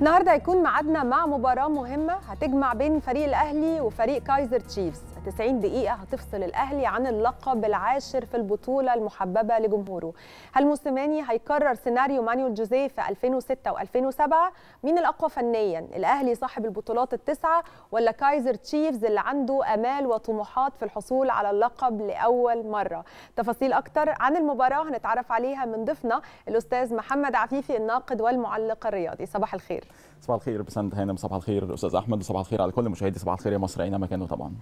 النهارده هيكون ميعادنا مع مباراه مهمه هتجمع بين فريق الاهلي وفريق كايزر تشيفز 90 دقيقة هتفصل الأهلي عن اللقب العاشر في البطولة المحببة لجمهوره هل موسيماني هيكرر سيناريو مانيول جوزيه في 2006 و2007 مين الأقوى فنيا الأهلي صاحب البطولات التسعة ولا كايزر تشيفز اللي عنده أمال وطموحات في الحصول على اللقب لأول مرة تفاصيل أكتر عن المباراة هنتعرف عليها من ضيفنا الأستاذ محمد عفيفي الناقد والمعلق الرياضي صباح الخير صباح الخير بسند هانم صباح الخير الاستاذ احمد وصباح الخير على كل مشاهدي صباح الخير يا مصر اينما كانوا طبعا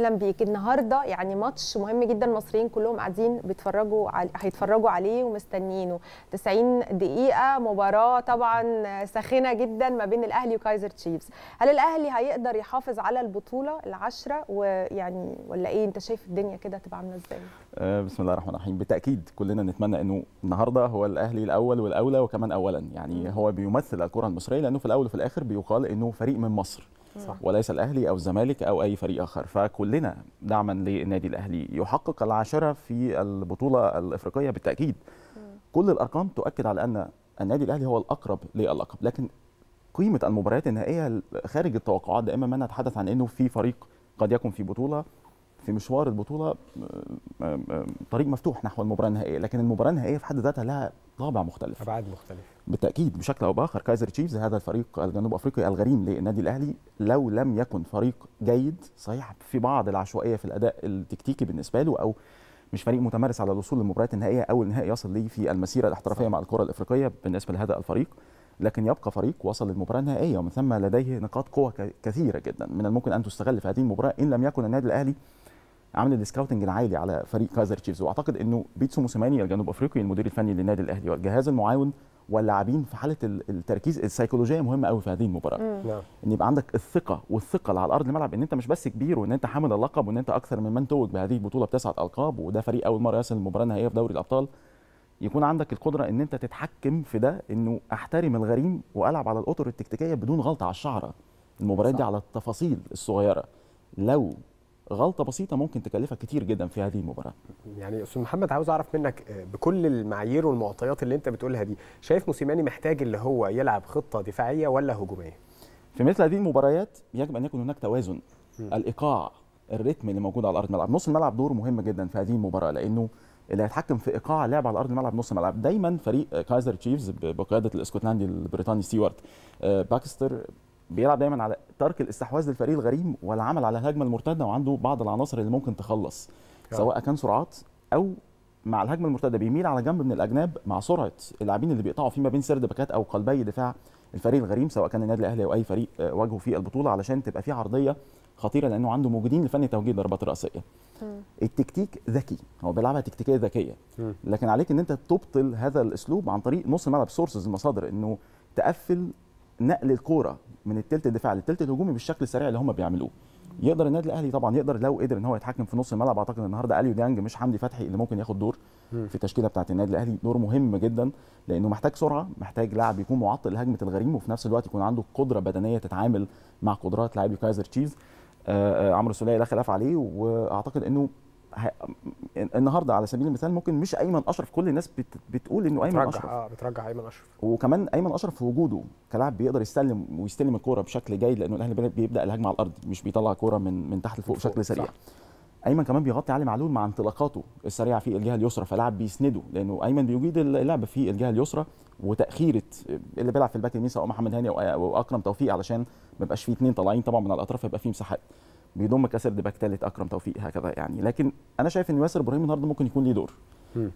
اهلا بيك النهارده يعني ماتش مهم جدا المصريين كلهم قاعدين بيتفرجوا علي... هيتفرجوا عليه ومستنيينه 90 دقيقه مباراه طبعا ساخنه جدا ما بين الاهلي وكايزر تشيفز هل الاهلي هيقدر يحافظ على البطوله العشرة ويعني ولا ايه انت شايف الدنيا كده هتبقى عامله ازاي آه، بسم الله الرحمن الرحيم بالتاكيد كلنا نتمنى انه النهارده هو الاهلي الاول والاولى وكمان اولا يعني هو بيمثل الكره المصريه لانه في الاول وفي الاخر بيقال انه فريق من مصر صح. وليس الاهلي او الزمالك او اي فريق اخر فكلنا دعما للنادي الاهلي يحقق العاشره في البطوله الافريقيه بالتاكيد م. كل الارقام تؤكد على ان النادي الاهلي هو الاقرب للقب لكن قيمه المباريات النهائيه خارج التوقعات دائما ما نتحدث عن انه في فريق قد يكون في بطوله في مشوار البطوله طريق مفتوح نحو المباراه النهائيه لكن المباراه النهائيه في حد ذاتها لها طابع مختلف ابعاد مختلفه بالتاكيد بشكل او باخر كايزر تشيفز هذا الفريق الجنوب افريقي الغريم للنادي الاهلي لو لم يكن فريق جيد صحيح في بعض العشوائيه في الاداء التكتيكي بالنسبه له او مش فريق متمرس على الوصول للمباريات النهائيه او النهائي يصل ليه في المسيره الاحترافيه صح. مع الكره الافريقيه بالنسبه لهذا الفريق لكن يبقى فريق وصل للمباراه النهائيه ومن ثم لديه نقاط قوه كثيره جدا من الممكن ان تستغل في هذه المباراه ان لم يكن النادي الاهلي عامل السكاوتنج العالي على فريق كايزر تشيفز واعتقد انه بيتسو موسيماني الجنوب افريقي المدير الفني للنادي الاهلي والجهاز المعاون واللاعبين في حاله التركيز السيكولوجيه مهمه قوي في هذه المباراه مم. نعم. ان يبقى عندك الثقه والثقل على ارض الملعب ان انت مش بس كبير وان انت حامل اللقب وان انت اكثر من من توج بهذه البطوله بتسعه القاب وده فريق اول مره يصل المباراه النهائيه في دوري الابطال يكون عندك القدره ان انت تتحكم في ده انه احترم الغريم والعب على الاطر التكتيكيه بدون غلطه على الشعره المباريات دي على التفاصيل الصغيره لو غلطه بسيطه ممكن تكلفك كتير جدا في هذه المباراه يعني استاذ محمد عاوز اعرف منك آه، بكل المعايير والمعطيات اللي انت بتقولها دي شايف موسيماني محتاج اللي هو يلعب خطه دفاعيه ولا هجوميه في مثل هذه المباريات يجب ان يكون هناك توازن م. الايقاع الريتم اللي موجود على ارض الملعب نص الملعب دور مهم جدا في هذه المباراه لانه اللي هيتحكم في ايقاع لعب على ارض الملعب نص الملعب دايما فريق كايزر تشيفز بقياده الاسكتلندي البريطاني ستيوارت آه، باكستر بيلعب دايما على ترك الاستحواذ للفريق الغريم والعمل على الهجمه المرتده وعنده بعض العناصر اللي ممكن تخلص كم. سواء كان سرعات او مع الهجمه المرتده بيميل على جنب من الاجناب مع سرعه اللاعبين اللي بيقطعوا فيه ما بين سرد باكات او قلبي دفاع الفريق الغريم سواء كان النادي الاهلي او اي فريق آه، واجهه في البطوله علشان تبقى فيه عرضيه خطيره لانه عنده موجودين لفن توجيه الضربات الراسيه. التكتيك ذكي هو بيلعبها تكتيكيه ذكيه لكن عليك ان انت تبطل هذا الاسلوب عن طريق نص ملعب سورسز المصادر انه تقفل نقل الكوره من الثلث الدفاعي للثلث الهجومي بالشكل السريع اللي هم بيعملوه يقدر النادي الاهلي طبعا يقدر لو قدر ان هو يتحكم في نص الملعب اعتقد النهارده اليو ديانج مش حمدي فتحي اللي ممكن ياخد دور في التشكيله بتاعه النادي الاهلي دور مهم جدا لانه محتاج سرعه محتاج لاعب يكون معطل لهجمه الغريم وفي نفس الوقت يكون عنده قدره بدنيه تتعامل مع قدرات لاعبي كايزر تشيز آه، آه، عمرو السوليه لا خلاف عليه واعتقد انه النهارده على سبيل المثال ممكن مش ايمن اشرف كل الناس بت... بتقول انه ايمن اشرف اه بترجح ايمن اشرف وكمان ايمن اشرف في وجوده كلاعب بيقدر يستلم ويستلم الكوره بشكل جيد لانه الاهلي بيبدا الهجمه على الارض مش بيطلع كوره من من تحت لفوق بشكل سريع صح. ايمن كمان بيغطي علي معلول مع انطلاقاته السريعه في الجهه اليسرى فلاعب بيسنده لانه ايمن بيجيد اللعب في الجهه اليسرى وتاخيره اللي بيلعب في الباك اليمين سواء محمد هاني او اكرم توفيق علشان ما يبقاش فيه اثنين طالعين طبعا من على الاطراف يبقى فيه مساحات بيضم كاسر دباك ثالث اكرم توفيق هكذا يعني لكن انا شايف ان ياسر ابراهيم النهارده ممكن يكون ليه دور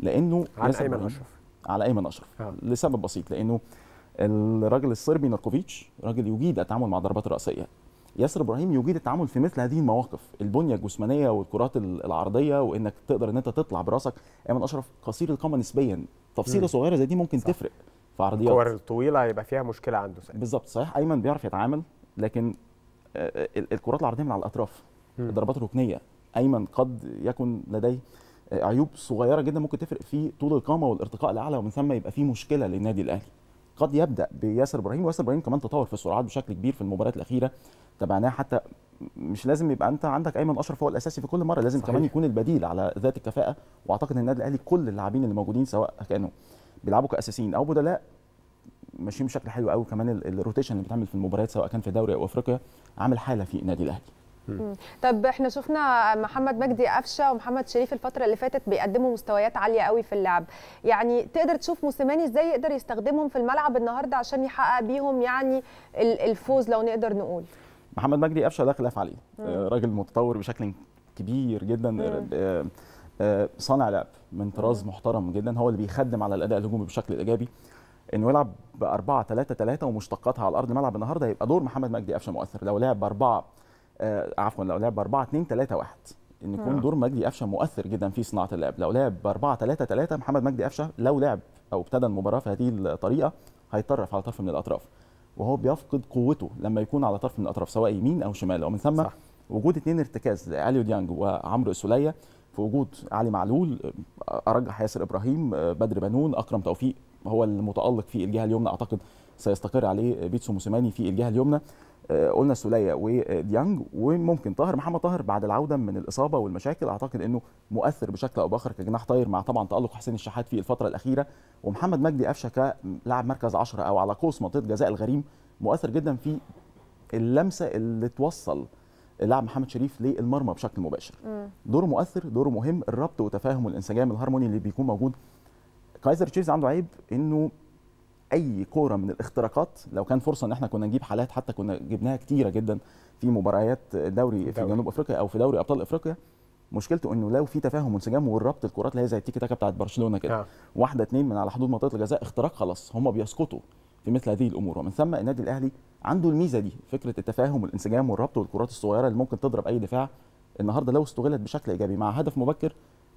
لانه على ايمن اشرف على ايمن اشرف آه. لسبب بسيط لانه الراجل الصربي ناركوفيتش راجل يجيد التعامل مع الضربات الراسيه ياسر ابراهيم يجيد التعامل في مثل هذه المواقف البنيه الجسمانيه والكرات العرضيه وانك تقدر ان انت تطلع براسك ايمن اشرف قصير القامه نسبيا تفصيله صغيره زي دي ممكن صح. تفرق في عرضيات الكور الطويله هيبقى فيها مشكله عنده بالظبط صحيح ايمن بيعرف يتعامل لكن آه، الكرات العرضيه من على الاطراف الضربات الركنيه ايمن قد يكن لديه آه، عيوب صغيره جدا ممكن تفرق في طول القامه والارتقاء الاعلى ومن ثم يبقى في مشكله للنادي الاهلي قد يبدا بياسر ابراهيم وياسر ابراهيم كمان تطور في السرعات بشكل كبير في المباريات الاخيره تابعناه حتى مش لازم يبقى انت عندك ايمن اشرف هو الاساسي في كل مره لازم صحيح. كمان يكون البديل على ذات الكفاءه واعتقد ان النادي الاهلي كل اللاعبين اللي موجودين سواء كانوا بيلعبوا كاساسيين او بدلاء ماشيين بشكل حلو قوي كمان الروتيشن اللي بتعمل في المباريات سواء كان في دوري او افريقيا عامل حاله في النادي الاهلي طب احنا شفنا محمد مجدي قفشه ومحمد شريف الفتره اللي فاتت بيقدموا مستويات عاليه قوي في اللعب يعني تقدر تشوف موسيماني ازاي يقدر يستخدمهم في الملعب النهارده عشان يحقق بيهم يعني الفوز لو نقدر نقول محمد مجدي قفشه ده خلاف عليه آه، راجل متطور بشكل كبير جدا مم. آه، آه، صانع لعب من طراز محترم جدا هو اللي بيخدم على الاداء الهجومي بشكل ايجابي انه يلعب ب 4 3 3 ومشتقاتها على ارض الملعب النهارده هيبقى دور محمد مجدي قفشه مؤثر لو لعب ب 4 آه عفوا لو لعب ب 4 2 3 1 ان يكون آه. دور مجدي قفشه مؤثر جدا في صناعه اللعب لو لعب ب 4 3 3 محمد مجدي قفشه لو لعب او ابتدى المباراه في هذه الطريقه هيتطرف على طرف من الاطراف وهو بيفقد قوته لما يكون على طرف من الاطراف سواء يمين او شمال ومن ثم صح. وجود اثنين ارتكاز اليو ديانج وعمرو السوليه في وجود علي معلول آه، ارجح ياسر ابراهيم آه، بدر بنون اكرم توفيق هو المتالق في الجهه اليمنى اعتقد سيستقر عليه بيتسو موسيماني في الجهه اليمنى آه، قلنا سوليا وديانج وممكن طاهر محمد طاهر بعد العوده من الاصابه والمشاكل اعتقد انه مؤثر بشكل او باخر كجناح طاير مع طبعا تالق حسين الشحات في الفتره الاخيره ومحمد مجدي قفشه كلاعب مركز 10 او على قوس منطقه جزاء الغريم مؤثر جدا في اللمسه اللي توصل لاعب محمد شريف للمرمى بشكل مباشر دوره مؤثر دوره مهم الربط وتفاهم والانسجام الهرموني اللي بيكون موجود كايزر تشيفز عنده عيب انه اي كوره من الاختراقات لو كان فرصه ان احنا كنا نجيب حالات حتى كنا جبناها كتيره جدا في مباريات دوري في جنوب افريقيا او في دوري ابطال افريقيا مشكلته انه لو في تفاهم وانسجام والربط الكرات اللي هي زي التيكي تاكا بتاعت برشلونه كده آه. واحده اثنين من على حدود منطقه الجزاء اختراق خلاص هم بيسقطوا في مثل هذه الامور ومن ثم النادي الاهلي عنده الميزه دي فكره التفاهم والانسجام والربط والكرات الصغيره اللي ممكن تضرب اي دفاع النهارده لو استغلت بشكل ايجابي مع هدف مبكر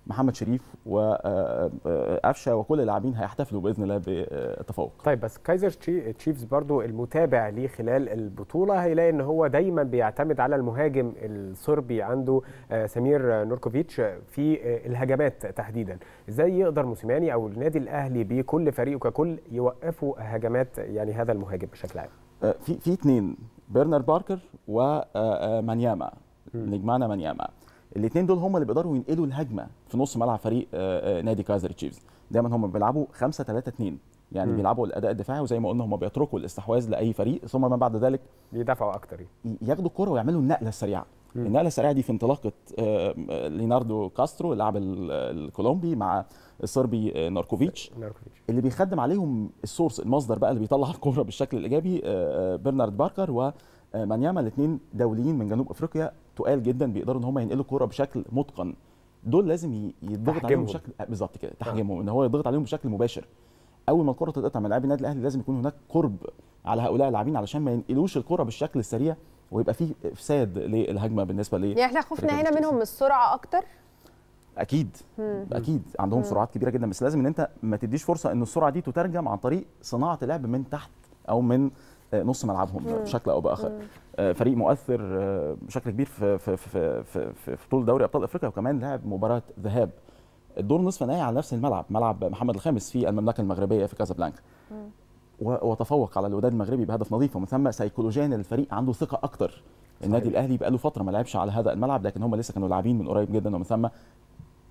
محمد شريف وقفشه آه، آه، آه، وكل اللاعبين هيحتفلوا باذن الله بالتفوق طيب بس كايزر تشيفز برضو المتابع ليه خلال البطوله هيلاقي ان هو دايما بيعتمد على المهاجم الصربي عنده سمير نوركوفيتش في الهجمات تحديدا ازاي يقدر موسيماني او النادي الاهلي بكل فريقه ككل يوقفوا هجمات يعني هذا المهاجم بشكل عام في في اثنين بيرنارد باركر ومانياما نجمعنا مانياما الاثنين دول هم اللي بيقدروا ينقلوا الهجمه في نص ملعب فريق آه، آه، نادي كايزر تشيفز دايما هم بيلعبوا 5 3 2 يعني مم. بيلعبوا الاداء الدفاعي وزي ما قلنا هم بيتركوا الاستحواذ لاي فريق ثم ما بعد ذلك بيدافعوا اكتر يعني. ياخدوا الكره ويعملوا النقله السريعه مم. النقله السريعه دي في انطلاقه آه، ليناردو كاسترو اللاعب الكولومبي مع الصربي ناركوفيتش اللي بيخدم عليهم السورس المصدر بقى اللي بيطلع الكره بالشكل الايجابي برنارد باركر ومانياما الاثنين دوليين من جنوب افريقيا تقال جدا بيقدروا ان هم ينقلوا الكوره بشكل متقن دول لازم يضغط عليهم بشكل بالظبط كده آه. تحجمهم ان هو يضغط عليهم بشكل مباشر اول ما الكره تتقطع من لاعب النادي الاهلي لازم يكون هناك قرب على هؤلاء اللاعبين علشان ما ينقلوش الكره بالشكل السريع ويبقى فيه افساد للهجمه بالنسبه ليه يعني احنا خوفنا هنا منهم السرعه اكتر اكيد مم. اكيد عندهم مم. سرعات كبيره جدا بس لازم ان انت ما تديش فرصه ان السرعه دي تترجم عن طريق صناعه لعب من تحت او من نص ملعبهم مم. بشكل او باخر مم. آه، فريق مؤثر آه، بشكل كبير في في في في, في بطوله دوري ابطال افريقيا وكمان لعب مباراه ذهاب الدور نصف نهائي على نفس الملعب ملعب محمد الخامس في المملكه المغربيه في كازابلانكا وتفوق على الوداد المغربي بهدف نظيف ومن ثم سيكولوجيا الفريق عنده ثقه اكتر النادي الاهلي بقاله فتره ما لعبش على هذا الملعب لكن هم لسه كانوا لاعبين من قريب جدا ومن ثم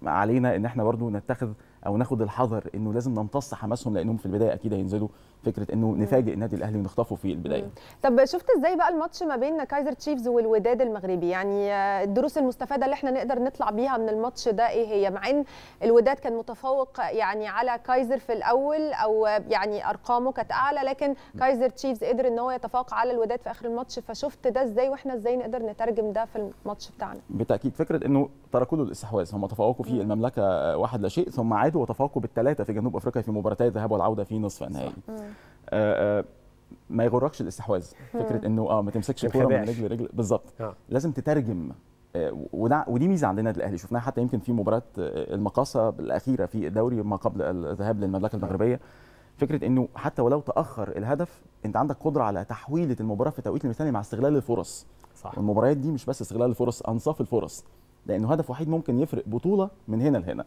علينا ان احنا برضو نتخذ او ناخد الحذر انه لازم نمتص حماسهم لانهم في البدايه اكيد هينزلوا فكره انه نفاجئ النادي الاهلي ونخطفه في البدايه. طب شفت ازاي بقى الماتش ما بين كايزر تشيفز والوداد المغربي يعني آه، الدروس المستفاده اللي احنا نقدر نطلع بيها من الماتش ده ايه هي مع ان الوداد كان متفوق يعني على كايزر في الاول او آه، يعني ارقامه كانت اعلى لكن كايزر تشيفز قدر ان هو يتفوق على الوداد في اخر الماتش فشفت ده ازاي واحنا ازاي نقدر نترجم ده في الماتش بتاعنا. بالتاكيد فكره انه تركوا له الاستحواذ هم تفوقوا في المملكه واحد لا شيء ثم تعادل وتفوق بالثلاثه في جنوب افريقيا في مباراتي الذهاب والعوده في نصف النهائي آه، آه، ما يغركش الاستحواذ فكره انه اه ما تمسكش الكوره من رجل لرجل بالظبط آه. لازم تترجم آه، ودي ميزه عندنا الاهلي شفناها حتى يمكن في مباراه المقاصه الاخيره في الدوري ما قبل الذهاب للمملكه المغربيه فكره انه حتى ولو تاخر الهدف انت عندك قدره على تحويله المباراه في التوقيت المثالي مع استغلال الفرص صح والمباريات دي مش بس استغلال الفرص انصاف الفرص لانه هدف وحيد ممكن يفرق بطوله من هنا لهنا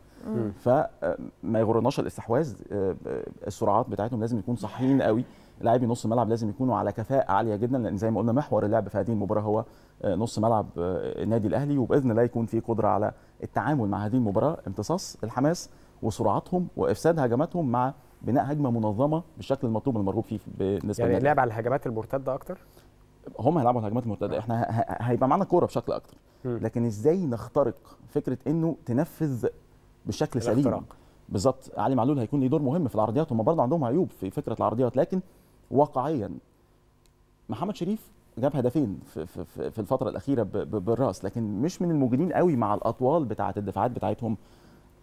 فما آه، يغرناش الاستحواذ آه، آه، السرعات بتاعتهم لازم يكون صحيين قوي لاعبي نص الملعب لازم يكونوا على كفاءه عاليه جدا لان زي ما قلنا محور اللعب في هذه المباراه هو نص ملعب النادي الاهلي وباذن الله يكون في قدره على التعامل مع هذه المباراه امتصاص الحماس وسرعتهم وافساد هجماتهم مع بناء هجمه منظمه بالشكل المطلوب المرغوب فيه بالنسبه يعني اللعب على الهجمات المرتده اكتر هم هيلعبوا الهجمات المرتده احنا هيبقى معانا كوره بشكل اكتر لكن ازاي نخترق فكره انه تنفذ بشكل سليم بالظبط علي معلول هيكون ليه دور مهم في العرضيات هم برضه عندهم عيوب في فكره العرضيات لكن واقعيا محمد شريف جاب هدفين في, في, في الفتره الاخيره بالراس لكن مش من الموجودين قوي مع الاطوال بتاعه الدفاعات بتاعتهم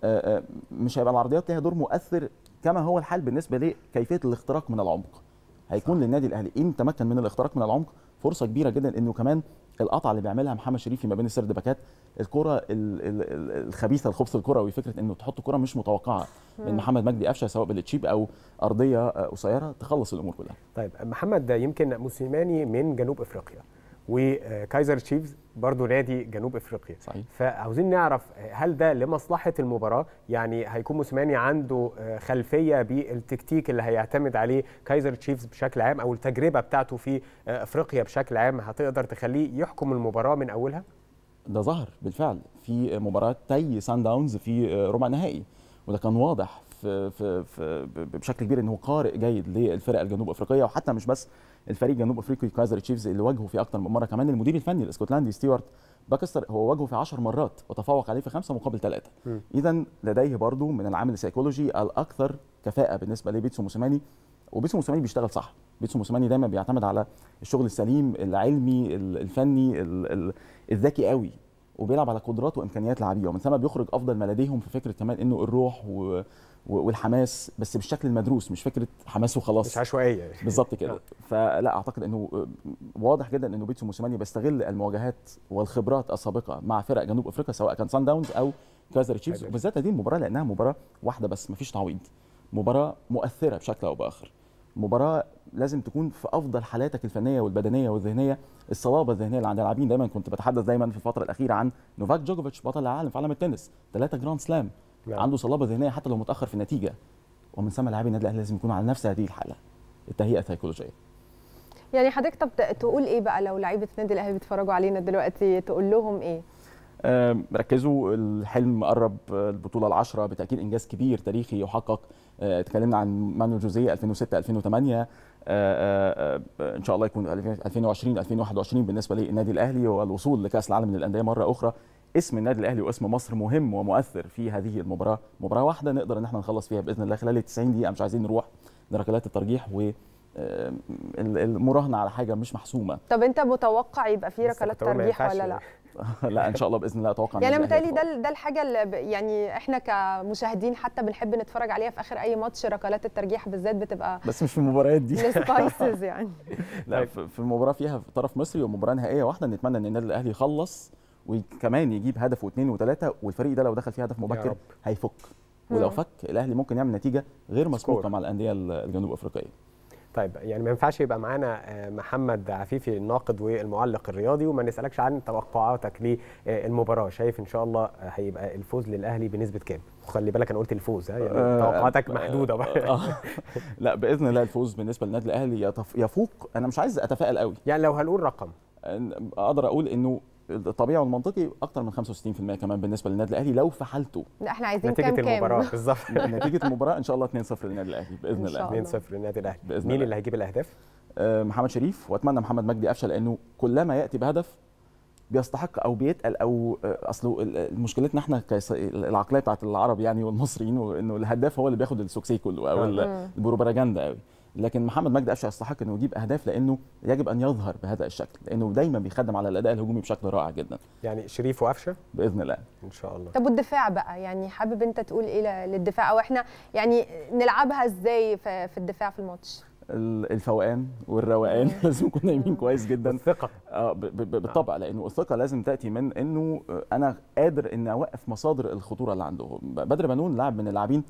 آه، آه، مش هيبقى العرضيات ليها دور مؤثر كما هو الحال بالنسبه لكيفيه الاختراق من العمق هيكون صح. للنادي الاهلي ان إيه تمكن من الاختراق من العمق فرصه كبيره جدا انه كمان القطعه اللي بيعملها محمد شريفي ما بين السرد باكات الكره الخبيثه الخبث الكروي فكره انه تحط كره مش متوقعه من محمد مجدي قفشه سواء بالتشيب او ارضيه آه، قصيره تخلص الامور كلها. طيب محمد يمكن موسيماني من جنوب افريقيا وكايزر تشيفز برضه نادي جنوب افريقيا صحيح. فعاوزين نعرف هل ده لمصلحه المباراه يعني هيكون موسيماني عنده آه، خلفيه بالتكتيك اللي هيعتمد عليه كايزر تشيفز بشكل عام او التجربه بتاعته في آه، افريقيا بشكل عام هتقدر تخليه يحكم المباراه من اولها ده ظهر بالفعل في مباراه تي سان داونز في آه، ربع نهائي وده كان واضح في, في, في بشكل كبير انه قارئ جيد للفرق الجنوب افريقيه وحتى مش بس الفريق جنوب افريقي كايزر تشيفز اللي واجهه في اكتر من مره كمان المدير الفني الاسكتلندي ستيوارت باكستر هو واجهه في 10 مرات وتفوق عليه في خمسه مقابل ثلاثه اذا لديه برضه من العامل السيكولوجي الاكثر كفاءه بالنسبه لبيتسو موسيماني وبيتسو موسيماني بيشتغل صح بيتسو موسيماني دايما بيعتمد على الشغل السليم العلمي الفني الذكي قوي وبيلعب على قدرات وامكانيات لاعبيه ومن ثم بيخرج افضل ما لديهم في فكره كمان انه الروح والحماس بس بالشكل المدروس مش فكره حماس وخلاص مش عشوائيه بالظبط كده آه. فلا اعتقد انه آه، واضح جدا انه بيتسو موسيماني بيستغل المواجهات والخبرات السابقه مع فرق جنوب افريقيا سواء كان سان داونز او كايزر تشيفز أيوة. وبالذات هذه المباراه لانها مباراه واحده بس ما فيش تعويض مباراه مؤثره بشكل او باخر مباراه لازم تكون في افضل حالاتك الفنيه والبدنيه والذهنيه الصلابه الذهنيه اللي عند اللاعبين دايما كنت بتحدث دايما في الفتره الاخيره عن نوفاك جوكوفيتش بطل العالم في عالم التنس ثلاثه جراند سلام نعم. عنده صلابه ذهنيه حتى لو متاخر في النتيجه ومن ثم لاعبي النادي الاهلي لازم يكون على نفس هذه الحاله التهيئه السيكولوجيه يعني حضرتك طب تقول ايه بقى لو لعيبه النادي الاهلي بيتفرجوا علينا دلوقتي تقول لهم ايه ركزوا الحلم قرب البطوله العشرة بالتاكيد انجاز كبير تاريخي يحقق آه، اتكلمنا عن مانو جوزيه 2006 2008 آه، آه، ان شاء الله يكون 2020 2021 بالنسبه للنادي الاهلي والوصول لكاس العالم للانديه مره اخرى اسم النادي الاهلي واسم مصر مهم ومؤثر في هذه المباراه مباراه واحده نقدر ان احنا نخلص فيها باذن الله خلال ال 90 دقيقه مش عايزين نروح لركلات الترجيح و المراهنه على حاجه مش محسومه طب انت متوقع يبقى في ركلات ترجيح ولا لا لا ان شاء الله باذن الله اتوقع يعني متهيألي ده ده الحاجه اللي يعني احنا كمشاهدين حتى بنحب نتفرج عليها في اخر اي ماتش ركلات الترجيح بالذات بتبقى بس مش في المباريات دي سبايسز يعني لا في مباراه فيها طرف مصري ومباراه نهائيه واحده نتمنى ان النادي الاهلي يخلص وكمان يجيب هدف واثنين وثلاثه والفريق ده لو دخل فيه هدف مبكر هيفك ولو فك الاهلي ممكن يعمل نتيجه غير مسبوقه مع الانديه الجنوب افريقيه طيب يعني ما ينفعش يبقى معانا آه، محمد عفيفي الناقد والمعلق الرياضي وما نسالكش عن توقعاتك للمباراه شايف ان شاء الله آه، هيبقى الفوز للاهلي بنسبه كام خلي بالك انا قلت الفوز يعني آه، توقعاتك محدوده بقى لا باذن الله الفوز بالنسبه للنادي الاهلي يفوق انا مش عايز اتفائل قوي يعني لو هنقول رقم اقدر اقول انه الطبيعي والمنطقي اكتر من 65% كمان بالنسبه للنادي الاهلي لو في حالته لا احنا عايزين نتيجه كام المباراه بالظبط نتيجه المباراه ان شاء الله 2-0 للنادي الاهلي باذن الله 2-0 للنادي الاهلي باذن الله مين اللي هيجيب الاهداف؟ آه، محمد شريف واتمنى محمد مجدي قفشه لانه كلما ياتي بهدف بيستحق او بيتقل او آه، اصل مشكلتنا احنا العقليه بتاعت العرب يعني والمصريين وانه الهداف هو اللي بياخد السوكسي كله او آه. البروباجندا قوي لكن محمد مجدي قفشه يستحق انه يجيب اهداف لانه يجب ان يظهر بهذا الشكل لانه دايما بيخدم على الاداء الهجومي بشكل رائع جدا يعني شريف وقفشه باذن الله ان شاء الله طب والدفاع بقى يعني حابب انت تقول ايه للدفاع او احنا يعني نلعبها ازاي في الدفاع في الماتش الفوقان والروقان لازم نكون نايمين كويس جدا الثقه اه نعم. بالطبع لانه الثقه لازم تاتي من انه انا قادر ان اوقف مصادر الخطوره اللي عندهم بدر بنون لاعب من اللاعبين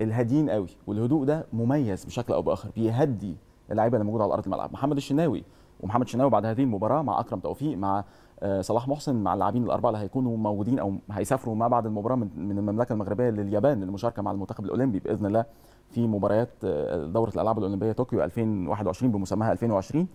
الهادين قوي والهدوء ده مميز بشكل او باخر بيهدي اللعيبه اللي موجوده على ارض الملعب محمد الشناوي ومحمد الشناوي بعد هذه المباراه مع اكرم توفيق مع آه، صلاح محسن مع اللاعبين الاربعه اللي هيكونوا موجودين او هيسافروا ما بعد المباراه من المملكه المغربيه لليابان للمشاركه مع المنتخب الاولمبي باذن الله في مباريات آه، دوره الالعاب الاولمبيه طوكيو 2021 بمسماها 2020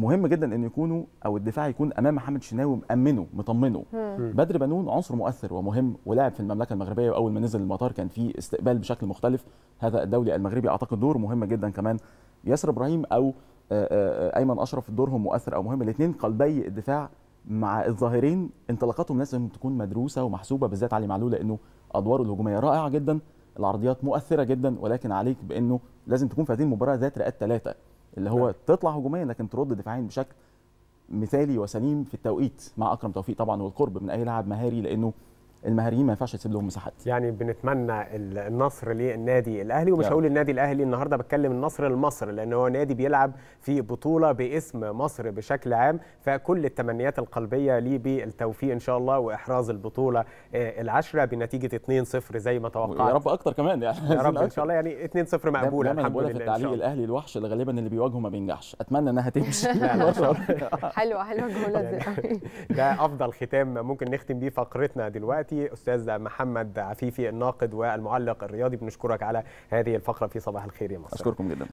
مهم جدا ان يكونوا او الدفاع يكون امام محمد شناوي مامنه مطمنه بدر بنون عنصر مؤثر ومهم ولعب في المملكه المغربيه واول ما نزل المطار كان في استقبال بشكل مختلف هذا الدولي المغربي اعتقد دور مهم جدا كمان ياسر ابراهيم او آه، آه، آه، ايمن اشرف دورهم مؤثر او مهم الاثنين قلبي الدفاع مع الظاهرين انطلاقاتهم لازم تكون مدروسه ومحسوبه بالذات علي معلول لانه ادواره الهجوميه رائعه جدا العرضيات مؤثره جدا ولكن عليك بانه لازم تكون في هذه المباراه ذات رئات ثلاثه اللي هو تطلع هجوميا لكن ترد دفاعيا بشكل مثالي وسليم في التوقيت مع اكرم توفيق طبعا والقرب من اي لاعب مهاري لانه المهاريين ما ينفعش تسيب لهم مساحات يعني بنتمنى النصر للنادي الاهلي ومش هقول النادي الاهلي النهارده بتكلم النصر لمصر لان هو نادي بيلعب في بطوله باسم مصر بشكل عام فكل التمنيات القلبيه ليه بالتوفيق ان شاء الله واحراز البطوله آه، العشره بنتيجه 2-0 زي ما توقعت يا رب اكتر كمان يعني يا رب ان شاء الله يعني 2-0 مقبوله الحمد لله في التعليق الاهلي الوحش اللي غالبا اللي بيواجهه ما بينجحش اتمنى انها تمشي حلوه حلوه الجمله دي يعني ده افضل ختام ممكن نختم بيه فقرتنا دلوقتي دلوقتي استاذ محمد عفيفي الناقد والمعلق الرياضي بنشكرك على هذه الفقره في صباح الخير يا مصر اشكركم جدا